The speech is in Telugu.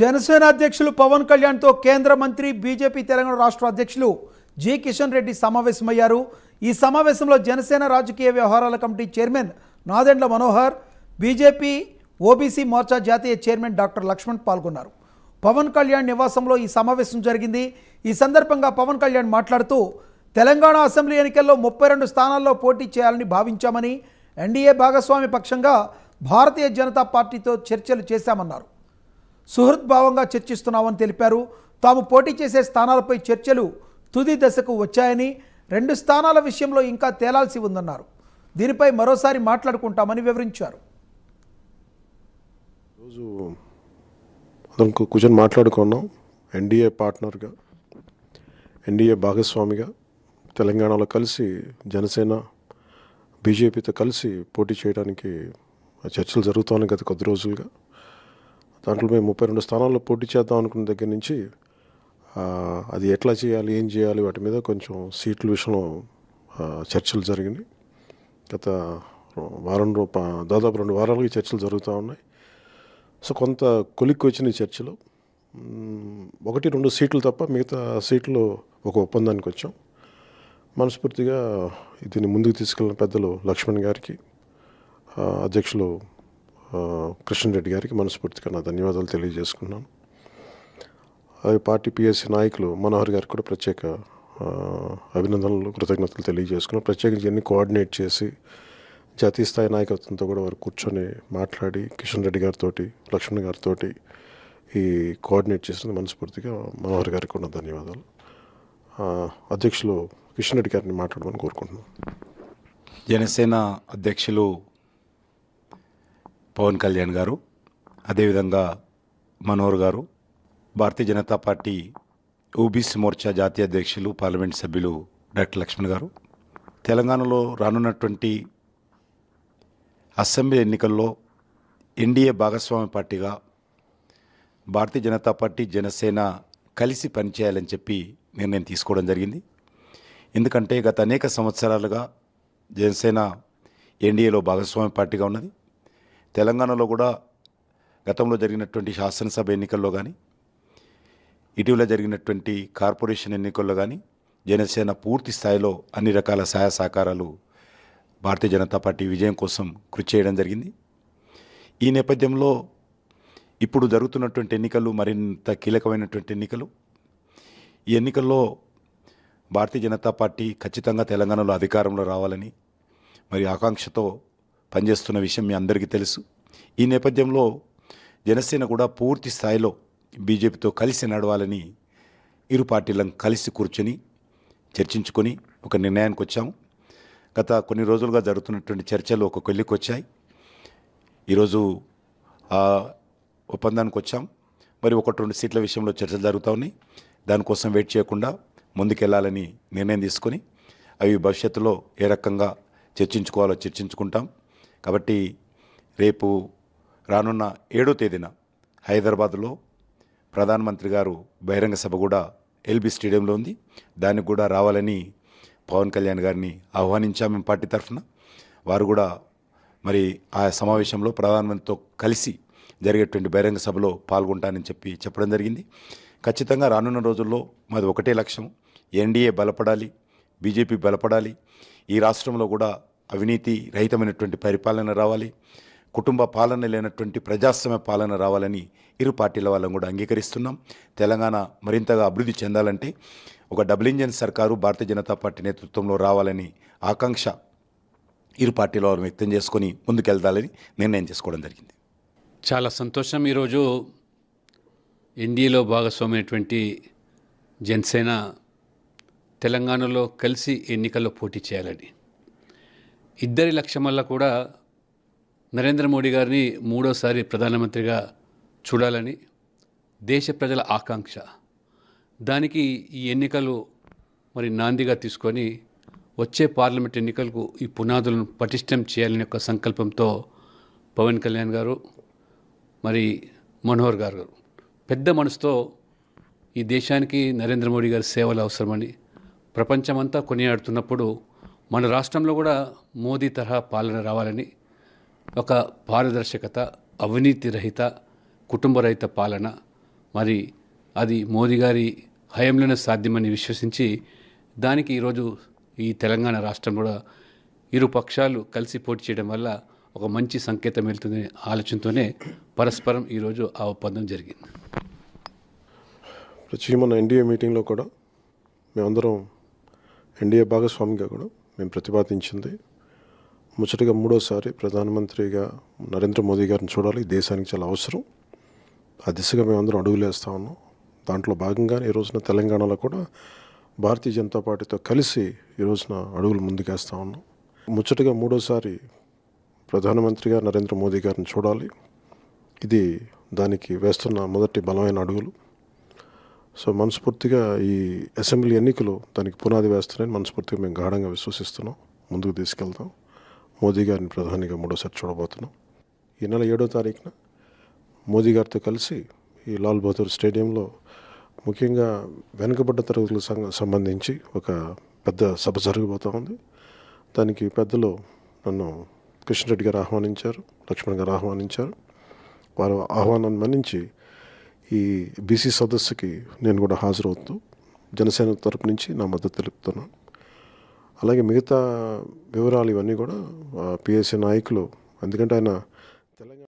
జనసేన అధ్యక్షులు పవన్ కళ్యాణ్తో కేంద్ర మంత్రి బీజేపీ తెలంగాణ రాష్ట్ర అధ్యక్షులు జి కిషన్ రెడ్డి సమావేశమయ్యారు ఈ సమావేశంలో జనసేన రాజకీయ వ్యవహారాల committee chairman Nadendla Manohar BJP OBC Morcha జాతీయ చైర్మన్ డాక్టర్ లక్ష్మణ్ పాల్గొన్నారు పవన్ కళ్యాణ్ నివాసంలో ఈ సమావేశం జరిగింది ఈ సందర్భంగా పవన్ కళ్యాణ్ మాట్లాడుతూ తెలంగాణ అసెంబ్లీ ఎన్నికల్లో ముప్పై రెండు స్థానాల్లో పోటీ చేయాలని భావించామని ఎన్డీఏ భాగస్వామి పక్షంగా భారతీయ జనతా పార్టీతో చర్చలు చేశామన్నారు సుహృద్భావంగా చర్చిస్తున్నామని తెలిపారు తాము పోటీ చేసే స్థానాలపై చర్చలు తుది దశకు వచ్చాయని రెండు స్థానాల విషయంలో ఇంకా తేలాల్సి ఉందన్నారు దీనిపై మరోసారి మాట్లాడుకుంటామని వివరించారు రోజు కూర్చొని మాట్లాడుకున్నాం ఎన్డీఏ పార్ట్నర్గా ఎన్డీఏ భాగస్వామిగా తెలంగాణలో కలిసి జనసేన బీజేపీతో కలిసి పోటీ చేయడానికి చర్చలు జరుగుతున్నాయి గత కొద్ది రోజులుగా దాంట్లో మేము ముప్పై రెండు స్థానాల్లో పోటీ చేద్దాం అనుకున్న దగ్గర నుంచి అది ఎట్లా చేయాలి ఏం చేయాలి వాటి మీద కొంచెం సీట్ల విషయంలో చర్చలు జరిగినాయి గత వారం రూప దాదాపు రెండు వారాలకి చర్చలు జరుగుతూ ఉన్నాయి సో కొంత కొలిక్కి వచ్చిన చర్చలు ఒకటి రెండు సీట్లు తప్ప మిగతా సీట్లు ఒక ఒప్పందానికి వచ్చాం మనస్ఫూర్తిగా దీన్ని ముందుకు తీసుకెళ్ళిన పెద్దలు లక్ష్మణ్ గారికి అధ్యక్షులు కృష్ణరెడ్డి గారికి మనస్ఫూర్తిగా నా ధన్యవాదాలు తెలియజేసుకున్నాను అది పార్టీ పిఎస్సీ నాయకులు మనోహర్ గారికి కూడా ప్రత్యేక అభినందనలు కృతజ్ఞతలు తెలియజేసుకున్నాను ప్రత్యేకించి అన్ని కోఆర్డినేట్ చేసి జాతీయ స్థాయి నాయకత్వంతో కూడా వారు కూర్చొని మాట్లాడి కిషన్ రెడ్డి గారితో లక్ష్మణ్ గారితో ఈ కోఆర్డినేట్ చేసిన మనస్ఫూర్తిగా మనోహర్ గారికి కూడా ధన్యవాదాలు అధ్యక్షులు కిషన్ రెడ్డి గారిని మాట్లాడమని కోరుకుంటున్నాను జనసేన అధ్యక్షులు పవన్ కళ్యాణ్ గారు అదేవిధంగా మనోహర్ గారు భారతీయ జనతా పార్టీ ఓబీసీ మోర్చా జాతీయ అధ్యక్షులు పార్లమెంట్ సభ్యులు డాక్టర్ లక్ష్మణ్ గారు తెలంగాణలో రానున్నటువంటి అసెంబ్లీ ఎన్నికల్లో ఎన్డీఏ భాగస్వామి పార్టీగా భారతీయ జనతా పార్టీ జనసేన కలిసి పనిచేయాలని చెప్పి నిర్ణయం తీసుకోవడం జరిగింది ఎందుకంటే గత అనేక సంవత్సరాలుగా జనసేన ఎన్డీఏలో భాగస్వామి పార్టీగా ఉన్నది తెలంగాణలో కూడా గతంలో జరిగినటువంటి శాసనసభ ఎన్నికల్లో కానీ ఇటీవల జరిగినటువంటి కార్పొరేషన్ ఎన్నికల్లో కానీ జనసేన పూర్తి స్థాయిలో అన్ని రకాల సహాయ సహకారాలు భారతీయ జనతా పార్టీ విజయం కోసం కృషి చేయడం జరిగింది ఈ నేపథ్యంలో ఇప్పుడు జరుగుతున్నటువంటి ఎన్నికలు మరింత కీలకమైనటువంటి ఎన్నికలు ఈ ఎన్నికల్లో భారతీయ జనతా పార్టీ ఖచ్చితంగా తెలంగాణలో అధికారంలో రావాలని మరి ఆకాంక్షతో పనిచేస్తున్న విషయం మీ అందరికీ తెలుసు ఈ నేపథ్యంలో జనసేన కూడా పూర్తి స్థాయిలో బీజేపీతో కలిసి నడవాలని ఇరు పార్టీలను కలిసి కూర్చొని చర్చించుకొని ఒక నిర్ణయానికి వచ్చాము గత కొన్ని రోజులుగా జరుగుతున్నటువంటి చర్చలు ఒక కొల్లికి వచ్చాయి ఈరోజు ఒప్పందానికి వచ్చాం మరి ఒకటి రెండు సీట్ల విషయంలో చర్చలు జరుగుతూ ఉన్నాయి దానికోసం వెయిట్ చేయకుండా ముందుకెళ్లాలని నిర్ణయం తీసుకొని అవి భవిష్యత్తులో ఏ రకంగా చర్చించుకోవాలో చర్చించుకుంటాం కాబట్టి రేపు రానున్న ఏడో తేదీన హైదరాబాద్లో ప్రధానమంత్రి గారు బహిరంగ సభ కూడా ఎల్బీ స్టేడియంలో ఉంది దానికి కూడా రావాలని పవన్ కళ్యాణ్ గారిని ఆహ్వానించాము పార్టీ తరఫున వారు కూడా మరి ఆ సమావేశంలో ప్రధానమంత్రితో కలిసి జరిగేటువంటి బహిరంగ సభలో పాల్గొంటానని చెప్పి చెప్పడం జరిగింది ఖచ్చితంగా రానున్న రోజుల్లో మాది ఒకటే లక్ష్యం ఎన్డీఏ బలపడాలి బీజేపీ బలపడాలి ఈ రాష్ట్రంలో కూడా అవినీతి రహితమైనటువంటి పరిపాలన రావాలి కుటుంబ పాలన లేనటువంటి ప్రజాస్వామ్య పాలన రావాలని ఇరు పార్టీల వాళ్ళం కూడా అంగీకరిస్తున్నాం తెలంగాణ మరింతగా అభివృద్ధి చెందాలంటే ఒక డబుల్ ఇంజన్ సర్కారు భారతీయ జనతా పార్టీ నేతృత్వంలో రావాలని ఆకాంక్ష ఇరు పార్టీల వారు వ్యక్తం చేసుకొని ముందుకెళ్తాలని నిర్ణయం చేసుకోవడం జరిగింది చాలా సంతోషం ఈరోజు ఎన్డీఏలో భాగస్వామైనటువంటి జనసేన తెలంగాణలో కలిసి ఎన్నికల్లో పోటీ చేయాలని ఇద్దరి లక్ష్యం వల్ల కూడా నరేంద్ర మోడీ గారిని మూడోసారి ప్రధానమంత్రిగా చూడాలని దేశ ప్రజల ఆకాంక్ష దానికి ఈ ఎన్నికలు మరి నాందిగా తీసుకొని వచ్చే పార్లమెంట్ ఎన్నికలకు ఈ పునాదులను పటిష్టం చేయాలనే ఒక సంకల్పంతో పవన్ కళ్యాణ్ గారు మరి మనోహర్ గారు గారు పెద్ద మనసుతో ఈ దేశానికి నరేంద్ర మోడీ గారి సేవలు అవసరమని ప్రపంచమంతా కొనియాడుతున్నప్పుడు మన రాష్ట్రంలో కూడా మోదీ తరహా పాలన రావాలని ఒక పారదర్శకత అవినీతి రహిత కుటుంబరహిత పాలన మరి అది మోదీ గారి హయంలోనే సాధ్యమని విశ్వసించి దానికి ఈరోజు ఈ తెలంగాణ రాష్ట్రం కూడా ఇరు పక్షాలు కలిసి పోటీ చేయడం వల్ల ఒక మంచి సంకేతం వెళ్తుందనే ఆలోచనతోనే పరస్పరం ఈరోజు ఆ ఒప్పందం జరిగింది ప్రతి మన ఎన్డీఏ మీటింగ్లో కూడా మేమందరం ఎన్డీఏ భాగస్వామిగా కూడా మేము ప్రతిపాదించింది ముచ్చటగా మూడోసారి ప్రధానమంత్రిగా నరేంద్ర మోదీ గారిని చూడాలి దేశానికి చాలా అవసరం ఆ దిశగా మేమందరం అడుగులేస్తా ఉన్నాం దాంట్లో భాగంగానే ఈ రోజున తెలంగాణలో కూడా భారతీయ జనతా పార్టీతో కలిసి ఈ రోజున అడుగులు ముందుకేస్తా ఉన్నాం ముచ్చటగా మూడోసారి ప్రధానమంత్రిగా నరేంద్ర మోదీ గారిని చూడాలి ఇది దానికి వేస్తున్న మొదటి బలమైన అడుగులు సో మనస్ఫూర్తిగా ఈ అసెంబ్లీ ఎన్నికలు దానికి పునాది వేస్తున్నాయని మనస్ఫూర్తిగా మేము గాఢంగా విశ్వసిస్తున్నాం ముందుకు తీసుకెళ్తాం మోదీ గారిని ప్రధానిగా మూడోసారి చూడబోతున్నాం ఈ నెల ఏడో తారీఖున మోదీ గారితో కలిసి ఈ లాల్ బహదూర్ స్టేడియంలో ముఖ్యంగా వెనుకబడ్డ తరగతులకు సంబంధించి ఒక పెద్ద సభ జరగబోతూ ఉంది దానికి పెద్దలు నన్ను కృష్ణరెడ్డి గారు ఆహ్వానించారు లక్ష్మణ్ గారు ఆహ్వానించారు వారు ఆహ్వానాన్ని మన్నించి ఈ బీసీ సదస్సుకి నేను కూడా హాజరవుతూ జనసేన తరపు నుంచి నా మద్దతు తెలుపుతున్నాను అలాగే మిగతా వివరాలు ఇవన్నీ కూడా పిఎస్సీ నాయకులు ఎందుకంటే ఆయన తెలంగాణ